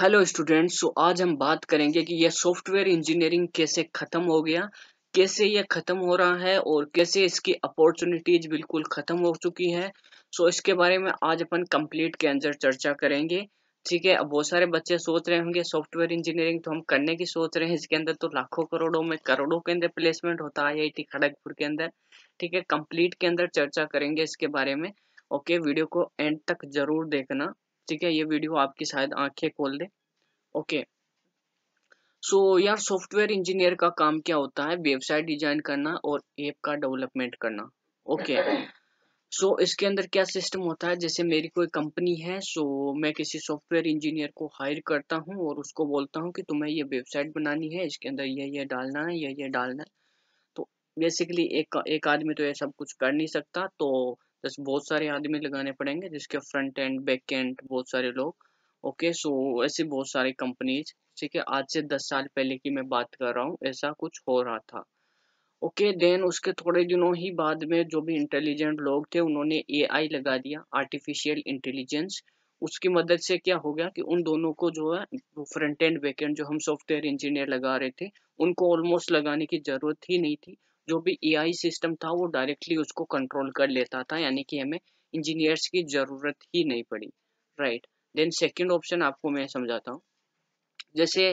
Hello students so आज हम बात करेंगे कि यह सॉफ्टवेयर इंजीनियरिंग कैसे ख़त्म हो गया कैसे यह ख़त्म हो रहा है और कैसे इसकी अपॉर्चुनिटीज़ बिल्कुल ख़त्म हो चुकी है सो so, इसके बारे में आज अपन कंप्लीट के अंदर चर्चा करेंगे ठीक है अब बहुत सारे बच्चे सोच रहे होंगे सॉफ्टवेयर इंजीनियरिंग तो हम करने की सोच रहे हैं इसके अंदर तो लाखों करोड़ों में करोड़ों के अंदर प्लेसमेंट होता है आई खड़गपुर के अंदर ठीक है कंप्लीट के अंदर चर्चा करेंगे इसके बारे में ओके वीडियो को एंड तक जरूर देखना ठीक है ये वीडियो आपकी शायद आंखें खोल दे ओके सो so, यार सॉफ्टवेयर इंजीनियर का काम क्या होता है वेबसाइट डिजाइन करना और ऐप का डेवलपमेंट करना ओके okay. सो so, इसके अंदर क्या सिस्टम होता है जैसे मेरी कोई कंपनी है सो so मैं किसी सॉफ्टवेयर इंजीनियर को हायर करता हूँ और उसको बोलता हूँ कि तुम्हें ये वेबसाइट बनानी है इसके अंदर ये ये डालना है ये ये डालना है तो बेसिकली एक एक आदमी तो ये सब कुछ कर नहीं सकता तो बस बहुत सारे आदमी लगाने पड़ेंगे जिसके फ्रंट एंड बैक एंड बहुत सारे लोग ओके सो ऐसे बहुत सारी कंपनीज ठीक है आज से दस साल पहले की मैं बात कर रहा हूँ ऐसा कुछ हो रहा था ओके देन उसके थोड़े दिनों ही बाद में जो भी इंटेलिजेंट लोग थे उन्होंने एआई लगा दिया आर्टिफिशियल इंटेलिजेंस उसकी मदद से क्या हो गया कि उन दोनों को जो है फ्रंट एंड बैक एंड जो हम सॉफ्टवेयर इंजीनियर लगा रहे थे उनको ऑलमोस्ट लगाने की जरूरत ही नहीं थी जो भी एआई सिस्टम था वो डायरेक्टली उसको कंट्रोल कर लेता था यानी कि हमें इंजीनियर्स की ज़रूरत ही नहीं पड़ी राइट देन सेकेंड ऑप्शन आपको मैं समझाता हूँ जैसे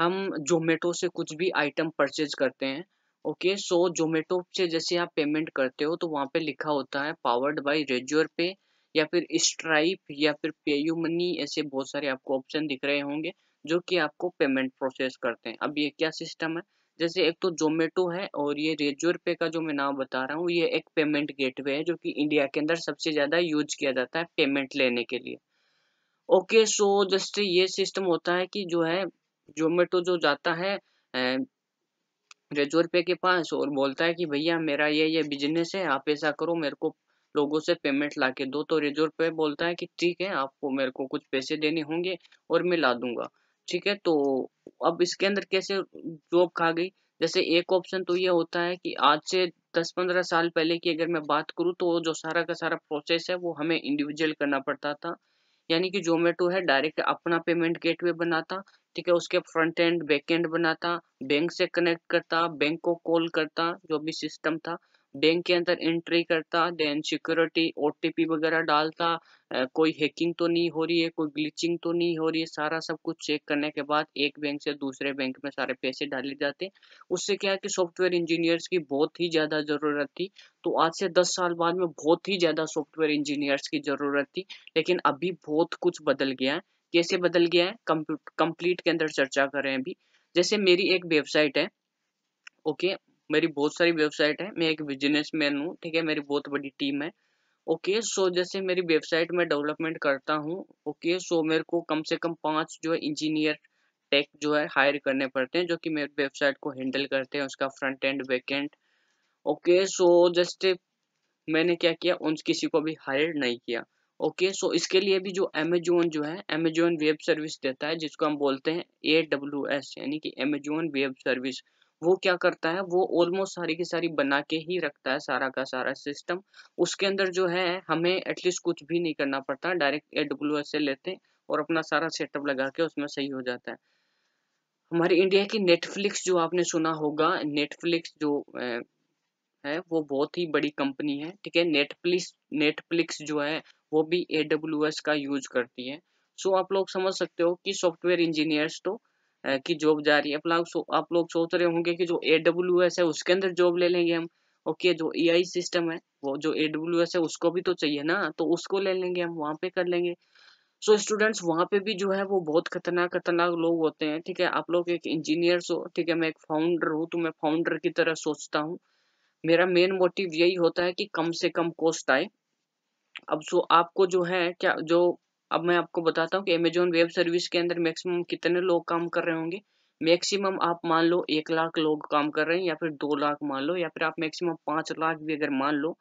हम जोमेटो से कुछ भी आइटम परचेज करते हैं ओके सो जोमेटो से जैसे आप पेमेंट करते हो तो वहाँ पे लिखा होता है पावर्ड बाई रेजर पे या फिर स्ट्राइप या फिर पे यू मनी ऐसे बहुत सारे आपको ऑप्शन दिख रहे होंगे जो कि आपको पेमेंट प्रोसेस करते हैं अब ये क्या सिस्टम है जैसे एक तो जोमेटो है और ये रेजोर पे का जो मैं नाम बता रहा हूँ ये एक पेमेंट गेटवे है जो कि इंडिया के अंदर सबसे ज़्यादा यूज किया जाता है पेमेंट लेने के लिए ओके सो जस्ट ये सिस्टम होता है कि जो है जोमेटो जो जाता है रेजोर पे के पास और बोलता है कि भैया मेरा ये ये बिजनेस है आप ऐसा करो मेरे को लोगों से पेमेंट ला के दो तो रेजोर पे बोलता है कि ठीक है आपको मेरे को कुछ पैसे देने होंगे और मैं ला दूंगा ठीक है तो अब इसके अंदर कैसे जॉब खा गई जैसे एक ऑप्शन तो ये होता है कि आज से दस पंद्रह साल पहले की अगर मैं बात करूँ तो जो सारा का सारा प्रोसेस है वो हमें इंडिविजुअल करना पड़ता था यानी कि जोमेटो है डायरेक्ट अपना पेमेंट गेटवे बनाता ठीक है उसके फ्रंट एंड बैक एंड बनाता बैंक से कनेक्ट करता बैंक को कॉल करता जो भी सिस्टम था बैंक के अंदर एंट्री करता देन सिक्योरिटी ओटीपी वगैरह डालता कोई हैकिंग तो नहीं हो रही है कोई ग्लिचिंग तो नहीं हो रही है सारा सब कुछ चेक करने के बाद एक बैंक से दूसरे बैंक में सारे पैसे डाले जाते उससे क्या है कि सॉफ्टवेयर इंजीनियर्स की बहुत ही ज़्यादा ज़रूरत थी तो आज से दस साल बाद में बहुत ही ज़्यादा सॉफ्टवेयर इंजीनियर्स की ज़रूरत थी लेकिन अभी बहुत कुछ बदल गया है कैसे बदल गया है कंप्लीट के अंदर चर्चा कर रहे हैं अभी जैसे मेरी एक वेबसाइट है ओके मेरी बहुत सारी वेबसाइट है मैं एक बिजनेस मैन हूँ ठीक है मेरी बहुत बड़ी टीम है ओके okay, सो so जैसे मेरी वेबसाइट में डेवलपमेंट करता हूँ ओके okay, सो so मेरे को कम से कम पाँच जो है इंजीनियर टेक जो है हायर करने पड़ते हैं जो कि मेरी वेबसाइट को हैंडल करते हैं उसका front end back end okay so just मैंने क्या किया उन किसी को भी हायर नहीं किया ओके okay, सो so इसके लिए भी जो अमेजोन जो है अमेजोन वेब सर्विस देता है जिसको हम बोलते हैं ए डब्ल्यू एस यानी कि अमेजोन वेब सर्विस वो क्या करता है वो ऑलमोस्ट सारी की सारी बना के ही रखता है सारा का सारा सिस्टम उसके अंदर जो है हमें एटलीस्ट कुछ भी नहीं करना पड़ता डायरेक्ट ए डब्ल्यू एस से लेते हैं और अपना सारा सेटअप लगा के उसमें सही हो जाता है हमारे इंडिया की नेटफ्लिक्स जो आपने सुना होगा नेटफ्लिक्स जो है वो बहुत ही बड़ी कंपनी है ठीक है नेटफ्लिक्स नेटफ्लिक्स जो है वो भी ए का यूज करती है सो so, आप लोग समझ सकते हो कि सॉफ्टवेयर इंजीनियर्स तो की जॉब जा रही है आप लोग सोच रहे होंगे कि जो ए डब्ल्यू एस है उसके अंदर जॉब ले लेंगे हम ओके जो ए आई सिस्टम है वो जो ए डब्ल्यू एस है उसको भी तो चाहिए ना तो उसको ले लेंगे हम वहाँ पे कर लेंगे सो so, स्टूडेंट्स वहाँ पे भी जो है वो बहुत खतरनाक खतरनाक लोग होते हैं ठीक है आप लोग एक इंजीनियर हो ठीक है मैं एक फाउंडर हूँ तो मैं फाउंडर की तरह सोचता हूँ मेरा मेन मोटिव यही होता है कि कम से कम कॉस्ट आए अब सो आपको जो है क्या जो अब मैं आपको बताता हूँ कि अमेजोन वेब सर्विस के अंदर मैक्सिमम कितने लोग काम कर रहे होंगे मैक्सिमम आप मान लो एक लाख लोग काम कर रहे हैं या फिर दो लाख मान लो या फिर आप मैक्सिमम पाँच लाख भी अगर मान लो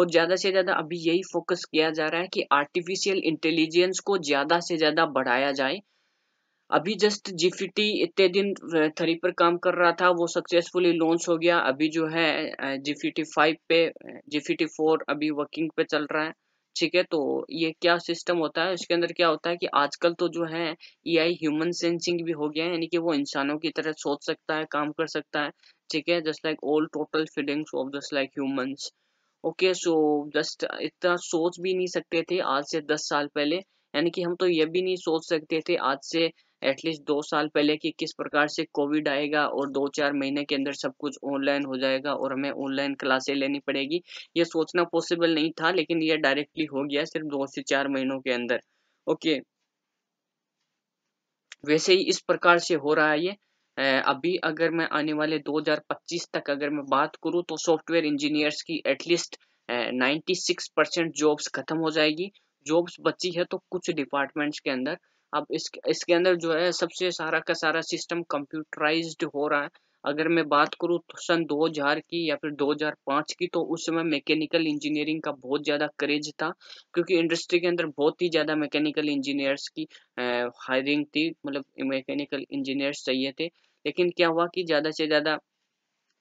और ज़्यादा से ज़्यादा अभी यही फोकस किया जा रहा है कि आर्टिफिशियल इंटेलिजेंस को ज़्यादा से ज़्यादा बढ़ाया जाए अभी जस्ट जीपीटी इतने दिन थ्री पर काम कर रहा था वो सक्सेसफुली लॉन्च हो गया अभी जो है जीपीटी फाइव पे जीपीटी फोर अभी वर्किंग पे चल रहा है ठीक है तो ये क्या सिस्टम होता है उसके अंदर क्या होता है कि आजकल तो जो है एआई ह्यूमन सेंसिंग भी हो गया है यानी कि वो इंसानों की तरह सोच सकता है काम कर सकता है ठीक है just like all total feelings of just like humans okay so just इतना सोच भी नहीं सकते थे आज से दस साल पहले यानी कि हम तो ये भी नहीं सोच सकते थे आज से एटलीस्ट दो साल पहले कि किस प्रकार से कोविड आएगा और दो चार महीने के अंदर सब कुछ ऑनलाइन हो जाएगा और हमें ऑनलाइन क्लासे लेनी पड़ेगी ये सोचना पॉसिबल नहीं था लेकिन ये डायरेक्टली हो गया सिर्फ दो से चार महीनों के अंदर ओके वैसे ही इस प्रकार से हो रहा है ये अभी अगर मैं आने वाले 2025 तक अगर मैं बात करूं तो सॉफ्टवेयर इंजीनियर्स की एटलीस्ट 96 परसेंट जॉब्स खत्म हो जाएगी जॉब्स बची है तो कुछ डिपार्टमेंट्स के अंदर अब इस इसके अंदर जो है सबसे सारा का सारा सिस्टम कंप्यूटराइज हो रहा है अगर मैं बात करूँ तो सन 2000 की या फिर 2005 की तो उस समय मैकेनिकल इंजीनियरिंग का बहुत ज़्यादा क्रेज था क्योंकि इंडस्ट्री के अंदर बहुत ही ज़्यादा मैकेनिकल इंजीनियर्स की हायरिंग थी मतलब मैकेनिकल इंजीनियर्स चाहिए थे लेकिन क्या हुआ कि ज़्यादा से ज़्यादा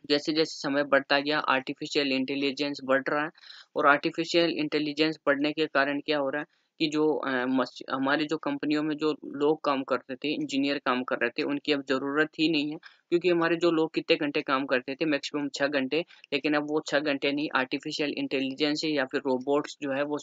जैसे जैसे समय बढ़ता गया आर्टिफिशियल इंटेलिजेंस बढ़ रहा है और आर्टिफिशियल इंटेलिजेंस बढ़ने के कारण क्या हो रहा है कि जो हमारे जो कंपनियों में जो लोग काम करते थे इंजीनियर काम कर रहे थे उनकी अब ज़रूरत ही नहीं है क्योंकि हमारे जो लोग कितने घंटे काम करते थे मैक्सिमम छः घंटे लेकिन अब वो छः घंटे नहीं आर्टिफिशियल इंटेलिजेंस या फिर रोबोट्स जो है वो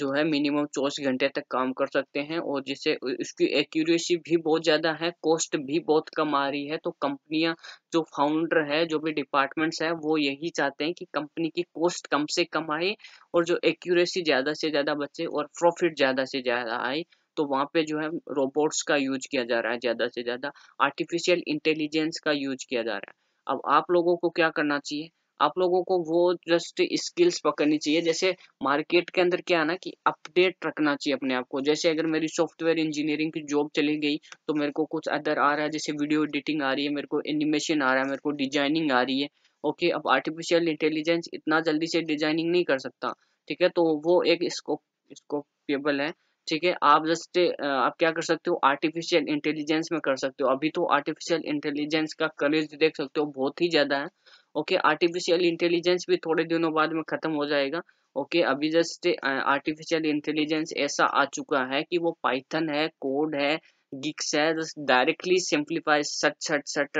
जो है मिनिमम चौबीस घंटे तक काम कर सकते हैं और जिससे इसकी एक्यूरेसी भी बहुत ज़्यादा है कॉस्ट भी बहुत कम आ रही है तो कंपनियां जो फाउंडर है जो भी डिपार्टमेंट्स है वो यही चाहते हैं कि कंपनी की कॉस्ट कम से कम आए और जो एक्यूरेसी ज़्यादा से ज़्यादा बचे और प्रॉफिट ज़्यादा से ज़्यादा आए तो वहाँ पे जो है रोबोट्स का यूज किया जा रहा है ज़्यादा से ज़्यादा आर्टिफिशियल इंटेलिजेंस का यूज किया जा रहा है अब आप लोगों को क्या करना चाहिए आप लोगों को वो जस्ट स्किल्स पकड़नी चाहिए जैसे मार्केट के अंदर क्या है ना कि अपडेट रखना चाहिए अपने आप को जैसे अगर मेरी सॉफ्टवेयर इंजीनियरिंग की जॉब चली गई तो मेरे को कुछ अदर आ रहा है जैसे वीडियो एडिटिंग आ रही है मेरे को एनिमेशन आ रहा है मेरे को डिजाइनिंग आ रही है ओके अब आर्टिफिशियल इंटेलिजेंस इतना जल्दी से डिजाइनिंग नहीं कर सकता ठीक है तो वो एक स्कोप स्कोपेबल है ठीक है आप जस्ट आप क्या कर सकते हो आर्टिफिशियल इंटेलिजेंस में कर सकते हो अभी तो आर्टिफिशियल इंटेलिजेंस का कलेज देख सकते हो बहुत ही ज़्यादा है ओके आर्टिफिशियल इंटेलिजेंस भी थोड़े दिनों बाद में ख़त्म हो जाएगा ओके अभी जस्ट आर्टिफिशियल इंटेलिजेंस ऐसा आ चुका है कि वो पाइथन है कोड है गिक्स है डायरेक्टली सिंप्लीफाई सट सट सट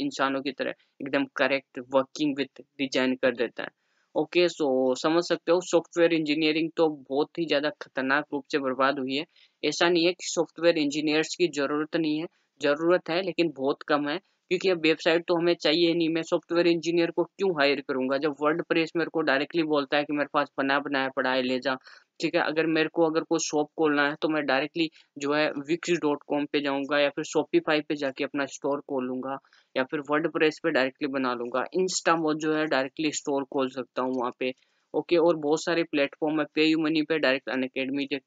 इंसानों की तरह एकदम करेक्ट वर्किंग विथ डिजाइन कर देता है ओके okay, सो so, समझ सकते हो सॉफ्टवेयर इंजीनियरिंग तो बहुत ही ज़्यादा खतरनाक रूप से बर्बाद हुई है ऐसा नहीं है कि सॉफ्टवेयर इंजीनियर्स की ज़रूरत नहीं है ज़रूरत है लेकिन बहुत कम है क्योंकि अब वेबसाइट तो हमें चाहिए नहीं मैं सॉफ्टवेयर इंजीनियर को क्यों हायर करूंगा जब वर्ल्ड प्रेस मेरे को डायरेक्टली बोलता है कि मेरे पास बना बनाया पड़ा है ले जा ठीक है अगर मेरे को अगर कोई शॉप खोलना है तो मैं डायरेक्टली जो है विक्स डॉट कॉम पे जाऊंगा या फिर शॉपीफाई पे जाके अपना स्टोर खोलूंगा या फिर वर्ल्ड प्रेस पे डायरेक्टली बना लूंगा इंस्टा मोड जो है डायरेक्टली स्टोर खोल सकता हूँ वहाँ पे ओके और बहुत सारे प्लेटफॉर्म है पे यू मनी पे डायरेक्ट अन अकेडमी के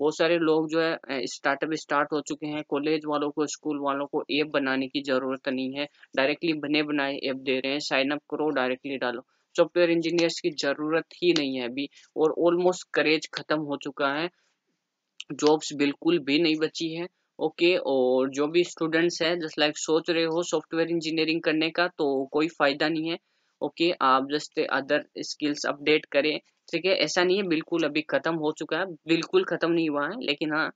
बहुत सारे लोग जो है स्टार्टअप स्टार्ट हो चुके हैं कॉलेज वालों को स्कूल वालों को ऐप बनाने की जरूरत नहीं है डायरेक्टली बने बनाए ऐप दे रहे हैं साइन अप करो डायरेक्टली डालो सॉफ्टवेयर इंजीनियर्स की जरूरत ही नहीं है अभी और ऑलमोस्ट करेज खत्म हो चुका है जॉब्स बिल्कुल भी नहीं बची है ओके okay, और जो भी स्टूडेंट्स हैं जस्ट लाइक सोच रहे हो सॉफ्टवेयर इंजीनियरिंग करने का तो कोई फायदा नहीं है ओके okay, आप जस्ट अदर स्किल्स अपडेट करें ठीक है ऐसा नहीं है बिल्कुल अभी खत्म हो चुका है बिल्कुल खत्म नहीं हुआ है लेकिन हाँ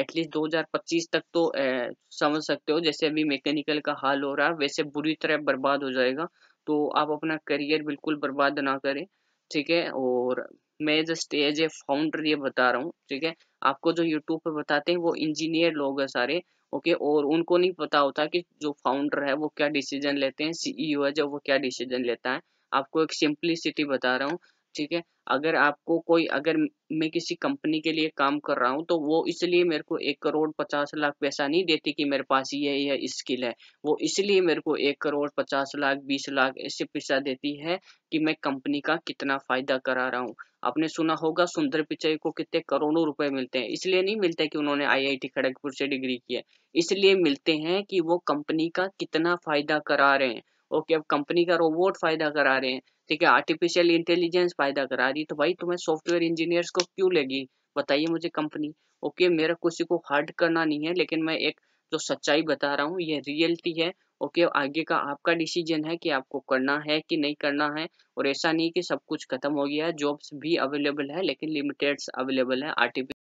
एटलीस्ट 2025 तक तो ए, समझ सकते हो जैसे अभी मैकेनिकल का हाल हो रहा है वैसे बुरी तरह बर्बाद हो जाएगा तो आप अपना करियर बिल्कुल बर्बाद ना करें ठीक है और मैं जस्ट एज ए फाउंडर ये बता रहा हूँ ठीक है आपको जो यूट्यूब पे बताते हैं वो इंजीनियर लोग हैं सारे ओके और उनको नहीं पता होता कि जो फाउंडर है वो क्या डिसीजन लेते हैं सीईओ e है जो वो क्या डिसीजन लेता है आपको एक सिंपलिसिटी बता रहा हूँ ठीक है अगर आपको कोई अगर मैं किसी कंपनी के लिए काम कर रहा हूँ तो वो इसलिए मेरे को एक करोड़ पचास लाख पैसा नहीं देती कि मेरे पास ये यह स्किल है वो इसलिए मेरे को एक करोड़ पचास लाख बीस लाख ऐसे पैसा देती है कि मैं कंपनी का कितना फायदा करा रहा हूँ आपने सुना होगा सुंदर पिचाई को कितने करोड़ों रुपए मिलते हैं इसलिए नहीं मिलते कि उन्होंने टी खड़गपुर से डिग्री की है इसलिए मिलते हैं कि वो कंपनी का कितना फायदा करा रहे हैं ओके अब कंपनी का रोबोट फायदा करा रहे हैं ठीक है आर्टिफिशियल इंटेलिजेंस फायदा करा रही है तो भाई तुम्हें सॉफ्टवेयर इंजीनियर्स को क्यों लगी बताइए मुझे कंपनी ओके मेरा किसी को हर्ट करना नहीं है लेकिन मैं एक जो सच्चाई बता रहा हूँ ये रियलिटी है ओके आगे का आपका डिसीजन है कि आपको करना है कि नहीं करना है और ऐसा नहीं कि सब कुछ खत्म हो गया है जॉब्स भी अवेलेबल है लेकिन लिमिटेड्स अवेलेबल है आर्टिफिशियल